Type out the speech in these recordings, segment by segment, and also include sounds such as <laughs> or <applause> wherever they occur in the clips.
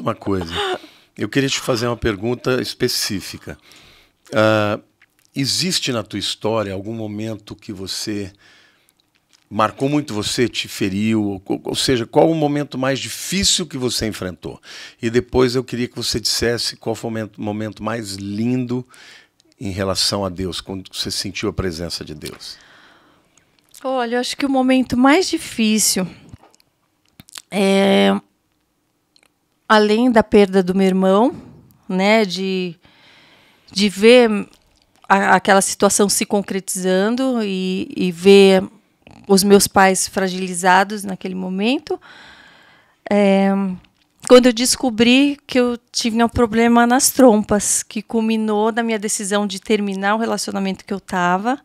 uma coisa. Eu queria te fazer uma pergunta específica. Uh, existe na tua história algum momento que você marcou muito você, te feriu? Ou, ou, seja, qual o momento mais difícil que você enfrentou? E depois eu queria que você dissesse qual foi o momento, mais lindo em relação a Deus, quando você sentiu a presença de Deus. Olha, eu acho que o momento mais difícil é além da perda do meu irmão, né, de, de ver a, aquela situação se concretizando e, e, ver os meus pais fragilizados naquele momento. É, quando eu descobri que eu tinha um problema nas trompas, que culminou na minha decisão de terminar o relacionamento que eu estava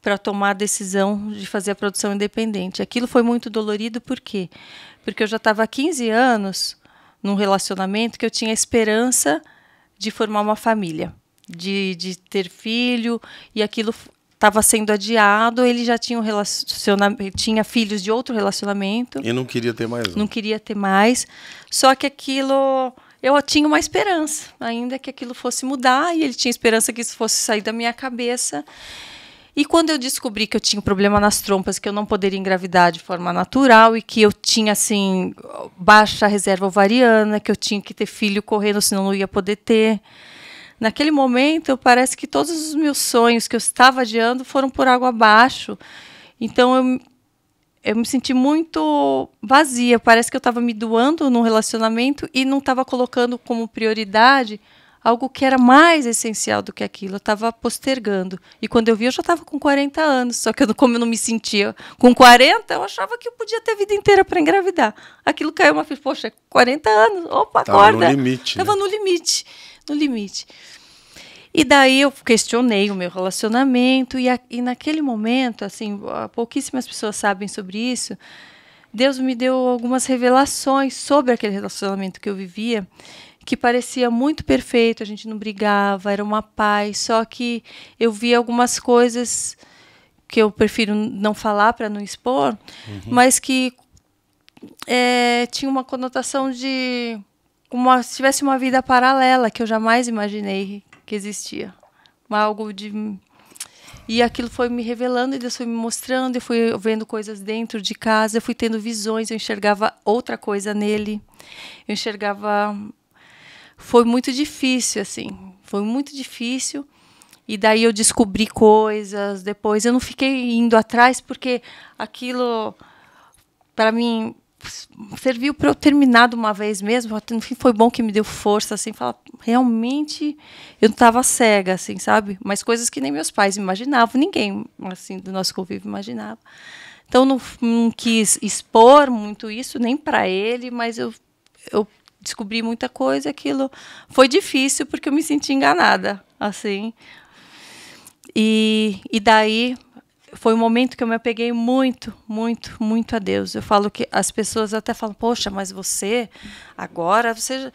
para tomar a decisão de fazer a produção independente. Aquilo foi muito dolorido, por quê? Porque eu já estava há 15 anos num relacionamento que eu tinha esperança de formar uma família, de, de ter filho, e aquilo estava sendo adiado, ele já tinha um relacionamento, tinha filhos de outro relacionamento. E não queria ter mais. Não um. queria ter mais. Só que aquilo eu tinha uma esperança, ainda que aquilo fosse mudar, e ele tinha esperança que isso fosse sair da minha cabeça. E quando eu descobri que eu tinha um problema nas trompas, que eu não poderia engravidar de forma natural e que eu tinha assim baixa reserva ovariana, que eu tinha que ter filho correndo, senão não ia poder ter. Naquele momento, parece que todos os meus sonhos que eu estava adiando foram por água abaixo. Então eu, eu me senti muito vazia, parece que eu estava me doando num relacionamento e não estava colocando como prioridade algo que era mais essencial do que aquilo. Eu estava postergando. E quando eu vi, eu já estava com 40 anos. Só que eu, como eu não me sentia com 40, eu achava que eu podia ter a vida inteira para engravidar. Aquilo caiu uma ficha, poxa, 40 anos, opa, Tava acorda. Estava no limite. Estava né? no limite, no limite. E daí eu questionei o meu relacionamento, e, a, e naquele momento, assim, pouquíssimas pessoas sabem sobre isso, Deus me deu algumas revelações sobre aquele relacionamento que eu vivia, que parecia muito perfeito, a gente não brigava, era uma paz, só que eu via algumas coisas que eu prefiro não falar para não expor, uhum. mas que é, tinha uma conotação de como se tivesse uma vida paralela que eu jamais imaginei que existia, algo de e aquilo foi me revelando, e Deus foi me mostrando, eu fui vendo coisas dentro de casa, eu fui tendo visões, eu enxergava outra coisa nele, eu enxergava foi muito difícil, assim. Foi muito difícil. E daí eu descobri coisas. Depois eu não fiquei indo atrás porque aquilo, para mim, serviu para eu terminar de uma vez mesmo. No fim foi bom que me deu força, assim, falar realmente eu não estava cega, assim, sabe? Mas coisas que nem meus pais imaginavam, ninguém assim do nosso convívio imaginava. Então não, não quis expor muito isso nem para ele, mas eu eu descobri muita coisa. Aquilo foi difícil porque eu me senti enganada, assim. E, e daí foi um momento que eu me apeguei muito, muito, muito a Deus. Eu falo que as pessoas até falam: "Poxa, mas você agora você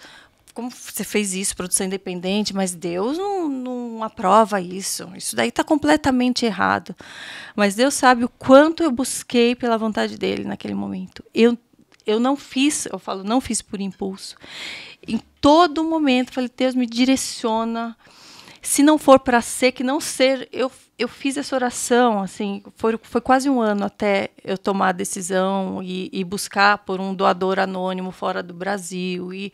como você fez isso, produção independente, mas Deus não, não aprova isso. Isso daí está completamente errado. Mas Deus sabe o quanto eu busquei pela vontade dele naquele momento. Eu eu não fiz, eu falo, não fiz por impulso. Em todo momento, falei, Deus me direciona. Se não for para ser, que não ser. Eu, eu fiz essa oração, assim, foi, foi quase um ano até eu tomar a decisão e, e buscar por um doador anônimo fora do Brasil. E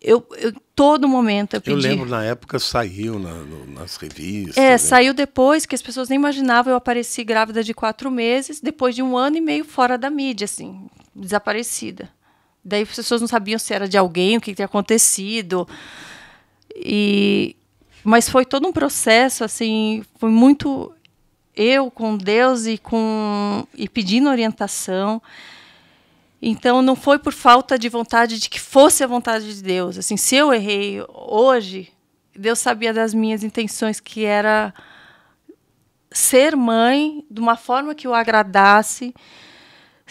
eu, eu todo momento eu pedi. Eu lembro na época saiu na, no, nas revistas. É, né? saiu depois que as pessoas nem imaginavam eu apareci grávida de quatro meses, depois de um ano e meio fora da mídia, assim desaparecida. Daí as pessoas não sabiam se era de alguém, o que, que tinha acontecido. E mas foi todo um processo assim, foi muito eu com Deus e com e pedindo orientação. Então não foi por falta de vontade de que fosse a vontade de Deus. Assim, se eu errei hoje, Deus sabia das minhas intenções que era ser mãe de uma forma que o agradasse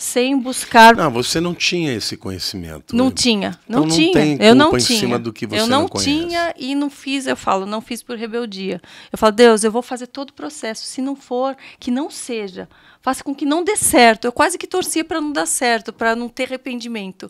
sem buscar. Não, você não tinha esse conhecimento. Não né? tinha, não então, tinha. Não tem eu não tinha. Em cima do que você eu não, não tinha e não fiz. Eu falo, não fiz por rebeldia. Eu falo, Deus, eu vou fazer todo o processo. Se não for, que não seja. Faça com que não dê certo. Eu quase que torcia para não dar certo, para não ter arrependimento.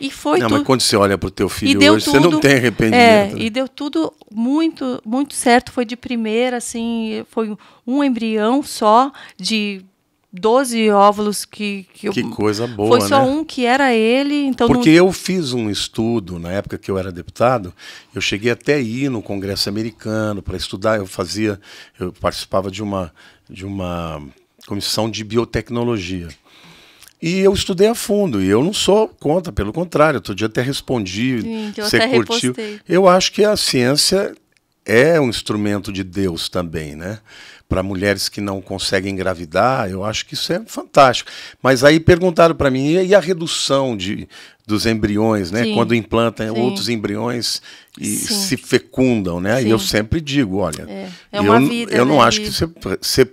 E foi não, tudo. mas quando você olha para o teu filho hoje, tudo, você não tem arrependimento. É, né? e deu tudo muito, muito certo. Foi de primeira, assim, foi um embrião só de 12 óvulos que. Que, que eu... coisa boa. Foi só né? um que era ele. Então Porque não... eu fiz um estudo, na época que eu era deputado, eu cheguei até a ir no Congresso americano para estudar. Eu fazia. Eu participava de uma, de uma comissão de biotecnologia. E eu estudei a fundo, e eu não sou contra, pelo contrário, outro dia até respondi, Sim, você até curtiu. Repostei. Eu acho que a ciência é um instrumento de Deus também, né? Para mulheres que não conseguem engravidar, eu acho que isso é fantástico. Mas aí perguntaram para mim, e a redução de, dos embriões, né? Sim. Quando implantam Sim. outros embriões e Sim. se fecundam, né? E eu sempre digo, olha, é. É eu, vida, eu né? não acho que você, você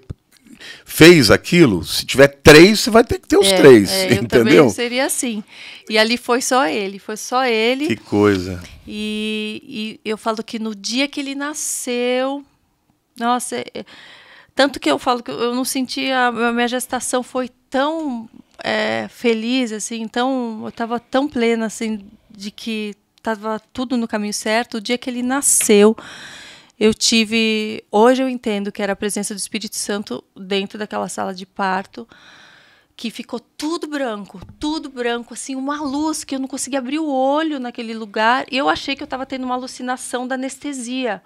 fez aquilo, se tiver três, você vai ter que ter os é, três. É, eu entendeu? também seria assim. E ali foi só ele, foi só ele. Que coisa. E, e eu falo que no dia que ele nasceu, nossa, é, é, tanto que eu falo que eu não senti a, a minha gestação foi tão é, feliz, assim, tão, eu estava tão plena, assim, de que estava tudo no caminho certo. O dia que ele nasceu, eu tive. Hoje eu entendo que era a presença do Espírito Santo dentro daquela sala de parto, que ficou tudo branco, tudo branco, assim, uma luz que eu não conseguia abrir o olho naquele lugar. E eu achei que eu estava tendo uma alucinação da anestesia.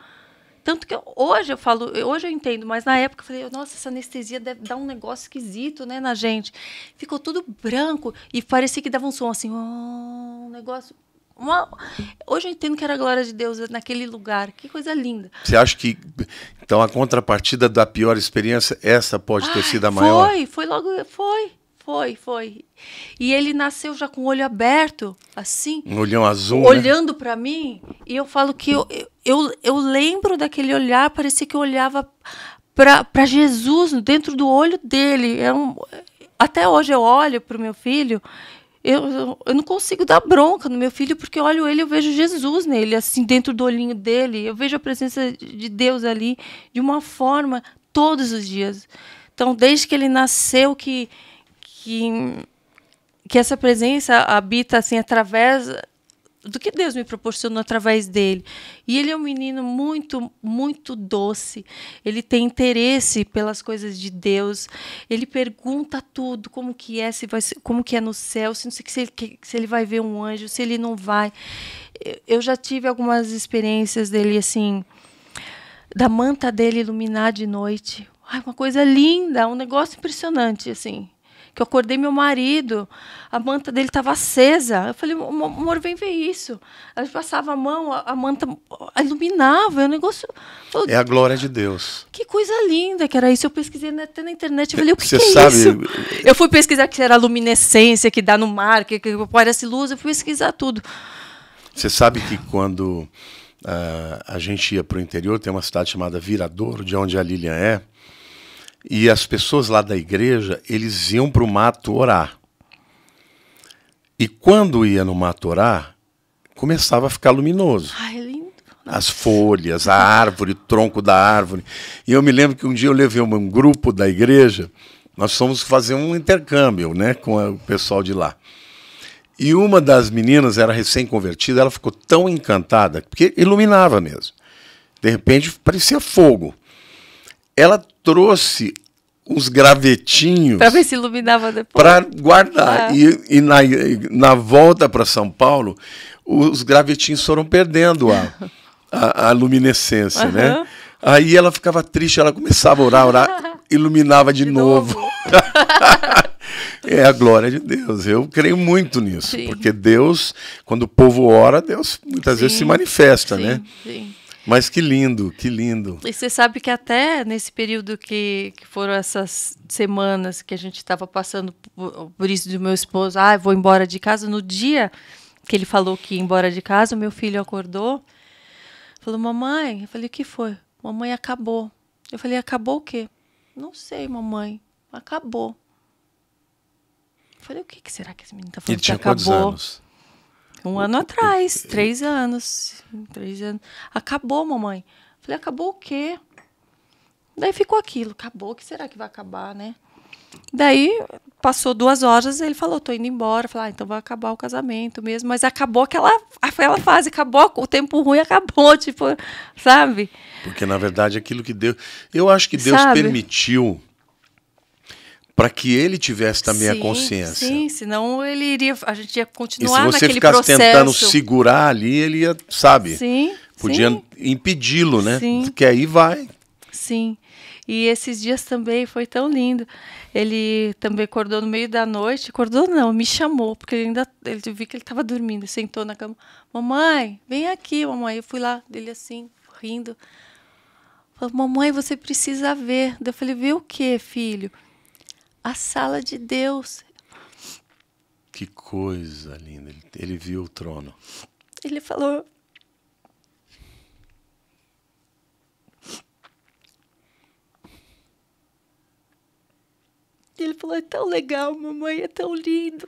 Tanto que eu, hoje eu falo, hoje eu entendo, mas na época eu falei, nossa, essa anestesia deve dar um negócio esquisito, né, na gente. Ficou tudo branco e parecia que dava um som assim, oh, um negócio uma... Hoje eu entendo que era a glória de Deus naquele lugar. Que coisa linda. Você acha que, então, a contrapartida da pior experiência, essa pode ter ah, sido a maior? Foi, foi logo, foi. Foi, foi. E ele nasceu já com o olho aberto, assim. Um olhão azul. Né? Olhando né? para mim. E eu falo que eu, eu, eu lembro daquele olhar, parecia que eu olhava para Jesus dentro do olho dele. É um, até hoje eu olho para o meu filho eu, eu não consigo dar bronca no meu filho, porque eu olho ele, eu vejo Jesus nele, assim, dentro do olhinho dele. Eu vejo a presença de Deus ali de uma forma todos os dias. Então, desde que ele nasceu, que, que, que essa presença habita assim através do que Deus me proporcionou através dele. E ele é um menino muito, muito doce. Ele tem interesse pelas coisas de Deus. Ele pergunta tudo, como que é, se vai, como que é no céu, se não sei se ele, se ele vai ver um anjo, se ele não vai. Eu já tive algumas experiências dele assim, da manta dele iluminar de noite. Ai, uma coisa linda, um negócio impressionante assim que eu acordei meu marido, a manta dele estava acesa. Eu falei, amor, vem ver isso. A gente passava a mão, a, a manta iluminava, é um negócio. Eu, é a glória de Deus. Que coisa linda que era isso. Eu pesquisei até na internet, eu falei, o que, Você que é sabe... isso? <laughs> Eu fui pesquisar que era luminescência que dá no mar, que, que parece luz, eu fui pesquisar tudo. Você sabe que quando uh, a gente ia para o interior, tem uma cidade chamada Viradouro, de onde a Lilian é e as pessoas lá da igreja, eles iam para o mato orar. E quando ia no mato orar, começava a ficar luminoso. Ai, lindo. As folhas, a árvore, o tronco da árvore. E eu me lembro que um dia eu levei um grupo da igreja, nós fomos fazer um intercâmbio né, com o pessoal de lá. E uma das meninas era recém-convertida, ela ficou tão encantada, porque iluminava mesmo. De repente parecia fogo ela trouxe uns gravetinhos. Para ver se iluminava depois. Para guardar. Ah. E, e na, na volta para São Paulo, os gravetinhos foram perdendo a, <laughs> a, a luminescência, uhum. né? Aí ela ficava triste, ela começava a orar, orar, <laughs> iluminava de, de novo. novo. <laughs> é a glória de Deus. Eu creio muito nisso. Sim. Porque Deus, quando o povo ora, Deus muitas sim. vezes se manifesta, sim, né? Sim. Mas que lindo, que lindo. E você sabe que até nesse período que, que foram essas semanas que a gente estava passando por, por, isso do meu esposo, ah, vou embora de casa, no dia que ele falou que ia embora de casa, o meu filho acordou, falou, mamãe, eu falei, o que foi? Mamãe, acabou. Eu falei, acabou o quê? Não sei, mamãe, acabou. Eu falei, o que, será que esse menino está falando ele tinha que acabou? Quantos anos? Um ano atrás, três anos. Três anos. Acabou, mamãe. Falei, acabou o quê? Daí ficou aquilo, acabou, o que será que vai acabar, né? Daí passou duas horas, ele falou, tô indo embora. Falei, ah, então vai acabar o casamento mesmo. Mas acabou aquela, aquela fase, acabou o tempo ruim, acabou, <laughs> tipo, sabe? Porque na verdade aquilo que Deus. Eu acho que Deus sabe? permitiu para que ele tivesse também sim, a consciência. Sim, senão ele iria, a gente ia continuar naquele processo. E se você ficasse processo. tentando segurar ali, ele ia, sabe? Sim. Podia impedi-lo, né? Sim. Que aí vai. Sim. E esses dias também foi tão lindo. Ele também acordou no meio da noite. Acordou não, me chamou, porque ele ainda ele eu vi que ele estava dormindo, sentou na cama. Mamãe, vem aqui, mamãe. Eu fui lá dele assim, rindo. Falou, mamãe, você precisa ver. Eu falei, ver o quê, filho? a sala de Deus. Que coisa linda. Ele, ele viu o trono. Ele falou: Ele falou: é tão legal, mamãe, é tão lindo.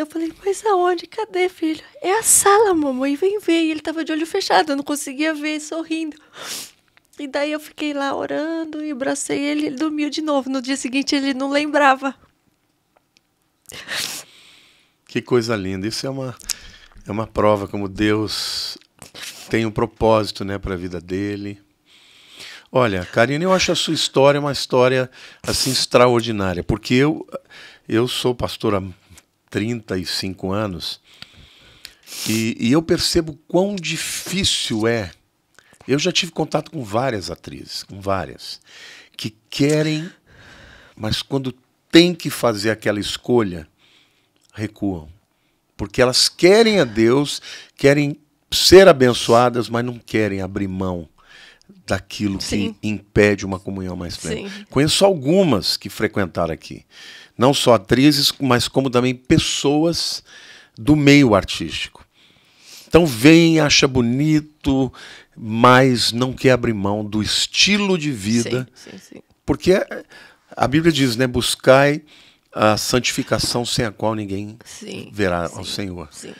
eu falei, mas aonde? Cadê, filho? É a sala, mamãe, vem ver. E ele tava de olho fechado, eu não conseguia ver, sorrindo. E daí eu fiquei lá orando e abracei ele, ele dormiu de novo. No dia seguinte ele não lembrava. Que coisa linda. Isso é uma é uma prova como Deus tem um propósito, né, para a vida dele. Olha, Karine, eu acho a sua história uma história assim extraordinária, porque eu eu sou pastor 35 anos, e, e eu percebo quão difícil é. Eu já tive contato com várias atrizes, com várias, que querem, mas quando tem que fazer aquela escolha, recuam. Porque elas querem a Deus, querem ser abençoadas, mas não querem abrir mão daquilo que impede uma comunhão mais plena. Sim. Conheço algumas que frequentaram aqui, não só atrizes, mas como também pessoas do meio artístico. Então vem, acha bonito, mas não quer abrir mão do estilo de vida, Sim, porque é, a Bíblia diz, né, buscai a santificação sem a qual ninguém verá ao Senhor. Sim.